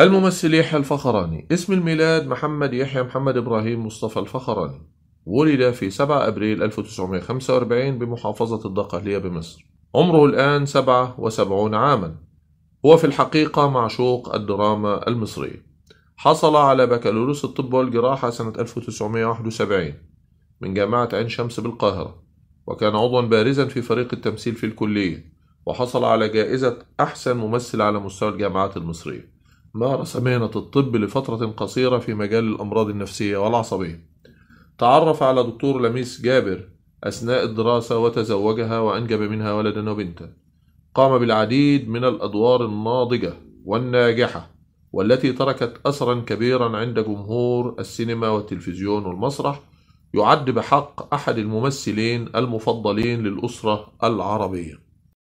الممثل يحيى الفخراني اسم الميلاد محمد يحيى محمد إبراهيم مصطفى الفخراني ولد في 7 أبريل 1945 بمحافظة الدقهلية بمصر عمره الآن 77 عاما هو في الحقيقة معشوق الدراما المصرية حصل على بكالوريوس الطب والجراحة سنة 1971 من جامعة عين شمس بالقاهرة وكان عضوا بارزا في فريق التمثيل في الكلية وحصل على جائزة أحسن ممثل على مستوى الجامعات المصرية مارس مهنة الطب لفترة قصيرة في مجال الأمراض النفسية والعصبية تعرف على دكتور لميس جابر أثناء الدراسة وتزوجها وأنجب منها ولدا وبنتا قام بالعديد من الأدوار الناضجة والناجحة والتي تركت أثرا كبيرا عند جمهور السينما والتلفزيون والمسرح يعد بحق أحد الممثلين المفضلين للأسرة العربية